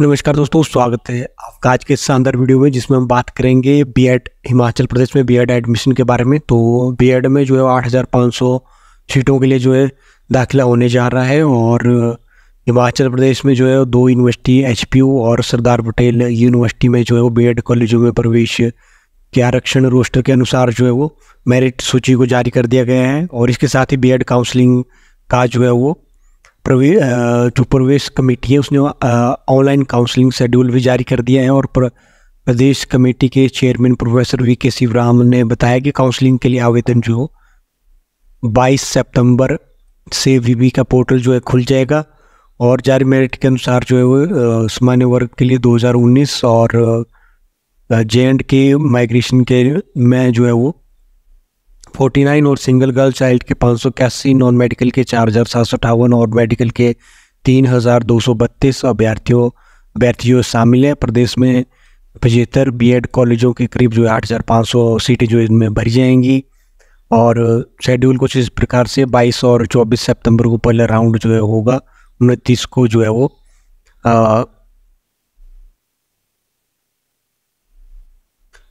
नमस्कार दोस्तों स्वागत है आपका आज के शानदार वीडियो में जिसमें हम बात करेंगे बीएड हिमाचल प्रदेश में बीएड एडमिशन के बारे में तो बीएड में जो है 8,500 सीटों के लिए जो है दाखिला होने जा रहा है और हिमाचल प्रदेश में जो है दो यूनिवर्सिटी एचपीयू और सरदार पटेल यूनिवर्सिटी में जो है वो बी कॉलेजों में प्रवेश के आरक्षण रोस्टर के अनुसार जो है वो मेरिट सूची को जारी कर दिया गया है और इसके साथ ही बी काउंसलिंग का जो है वो प्रवेश जो प्रवेश कमेटी है उसने ऑनलाइन काउंसलिंग शेड्यूल भी जारी कर दिया है और प्रदेश कमेटी के chairman professor V K Shivaram ने बताया कि काउंसलिंग के लिए आवेदन जो 22 सितंबर से वीवी का पोर्टल जो है खुल जाएगा और जारी मेरिट के अनुसार जो है वो सामान्य वर्ग के लिए 2019 और जे एंड के माइग्रेशन के में जो है वो फोर्टी नाइन और सिंगल गर्ल चाइल्ड के पाँच सौ इक्यासी नॉन मेडिकल के चार हज़ार सात सौ अठावन और मेडिकल के तीन हज़ार दो सौ बत्तीस अभ्यर्थियों अभ्यर्थियों शामिल हैं प्रदेश में पचहत्तर एड कॉलेजों के करीब जो है आठ हज़ार पाँच सौ सीटें जो इनमें भरी जाएंगी और शेड्यूल कुछ इस प्रकार से बाईस और चौबीस सितंबर को पहला राउंड जो है होगा उनतीस को जो है वो आ,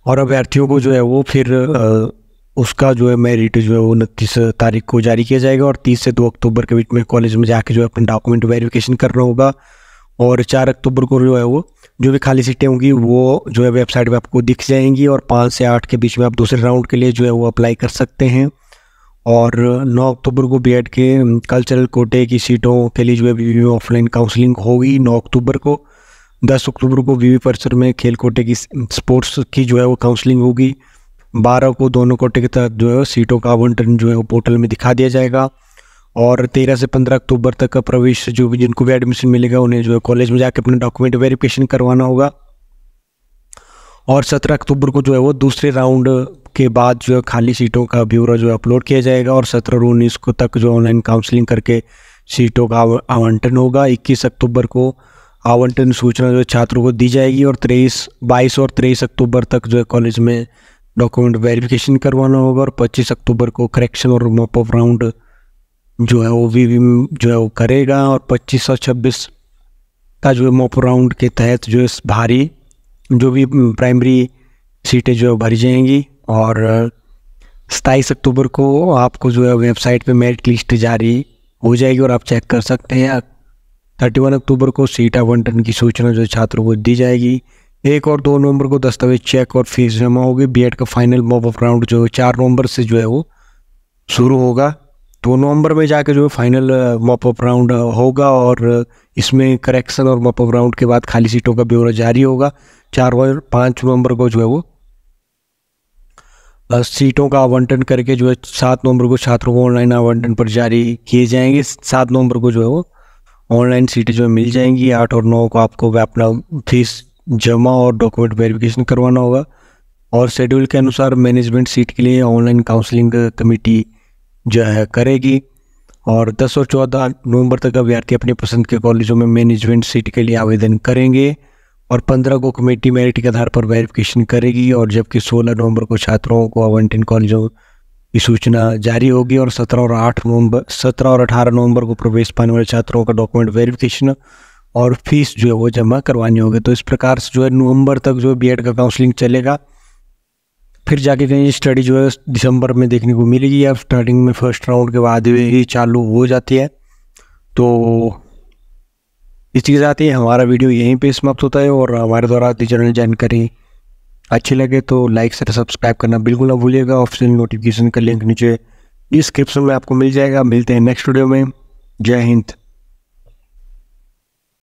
और अभ्यर्थियों को जो है वो फिर आ, उसका जो है मेरिट जो है वो उनतीस तारीख को जारी किया जाएगा और तीस से दो अक्टूबर के बीच में कॉलेज में जाके जो है अपने डॉक्यूमेंट वेरिफिकेशन करना होगा और चार अक्टूबर को जो है वो जो भी खाली सीटें होंगी वो जो है वेबसाइट पे आपको दिख जाएंगी और पाँच से आठ के बीच में आप दूसरे राउंड के लिए जो है वो अप्लाई कर सकते हैं और नौ अक्टूबर को बी के कल्चरल कोटे की सीटों के लिए जो है ऑफलाइन काउंसलिंग होगी नौ अक्टूबर को दस अक्टूबर को वी वी परिसर में खेल कोटे की स्पोर्ट्स की जो है वो काउंसलिंग होगी बारह को दोनों कोटे के तहत जो है सीटों का आवंटन जो है वो पोर्टल में दिखा दिया जाएगा और तेरह से पंद्रह अक्टूबर तक का प्रवेश जो भी जिनको भी एडमिशन मिलेगा उन्हें जो है कॉलेज में जाकर अपना डॉक्यूमेंट वेरिफिकेशन करवाना होगा और सत्रह अक्टूबर को जो है वो दूसरे राउंड के बाद जो है खाली सीटों का ब्यौरा जो है अपलोड किया जाएगा और सत्रह और उन्नीस को तक जो ऑनलाइन काउंसलिंग करके सीटों का आवंटन होगा इक्कीस अक्टूबर को आवंटन सूचना जो है छात्रों को दी जाएगी और तेईस बाईस और तेईस अक्टूबर तक जो है कॉलेज में डॉक्यूमेंट वेरिफिकेशन करवाना होगा और 25 अक्टूबर को करेक्शन और मॉप ऑफ राउंड जो है वो वी जो है वो करेगा और पच्चीस और छब्बीस का जो है मॉप राउंड के तहत जो है भारी जो भी प्राइमरी सीटें जो है भरी जाएंगी और सताईस अक्टूबर को आपको जो है वेबसाइट पे मेरिट लिस्ट जारी हो जाएगी और आप चेक कर सकते हैं थर्टी वन अक्टूबर को सीट आवंटन की सूचना जो छात्रों को दी जाएगी एक और दो नवंबर को दस्तावेज चेक और फीस जमा होगी बी का फाइनल मॉप ऑफ राउंड जो है चार नवंबर से जो है वो शुरू होगा दो नवंबर में जाके जो है फाइनल मॉप ऑफ राउंड होगा और uh, इसमें करेक्शन और मॉप ऑफ राउंड के बाद खाली सीटों का ब्यौरा जारी होगा चार और पाँच नवंबर को जो है वो uh, सीटों का आवंटन करके जो है सात नवंबर को छात्रों को ऑनलाइन आवंटन पर जारी किए जाएंगे सात नवंबर को जो है वो ऑनलाइन सीटें जो है मिल जाएंगी आठ और नौ को आपको अपना फीस जमा और डॉक्यूमेंट वेरिफिकेशन करवाना होगा और शेड्यूल के अनुसार मैनेजमेंट सीट के लिए ऑनलाइन काउंसलिंग कमेटी जो है करेगी और 10 और 14 नवंबर तक अभ्यर्थी अपनी पसंद के कॉलेजों में मैनेजमेंट सीट के लिए आवेदन करेंगे और 15 को कमेटी मेरिट के आधार पर वेरिफिकेशन करेगी और जबकि 16 नवंबर को छात्रों को आवंटन कॉलेजों की सूचना जारी होगी और 17 और 8 नवंबर 17 और 18 नवंबर को प्रवेश पाने वाले छात्रों का डॉक्यूमेंट वेरिफिकेशन और फीस जो है वो जमा करवानी होगी तो इस प्रकार से जो है नवंबर तक जो है बी का काउंसलिंग चलेगा फिर जाके कहीं स्टडी जो है दिसंबर में देखने को मिलेगी अब स्टार्टिंग में फर्स्ट राउंड के बाद ही चालू हो जाती है तो इसी के साथ ही हमारा वीडियो यहीं पे समाप्त होता है और हमारे द्वारा दी जनरल जानकारी अच्छी लगे तो लाइक से सब्सक्राइब करना बिल्कुल ना भूलिएगा ऑफिशियल नोटिफिकेशन का लिंक नीचे डिस्क्रिप्शन में आपको मिल जाएगा मिलते हैं नेक्स्ट वीडियो में जय हिंद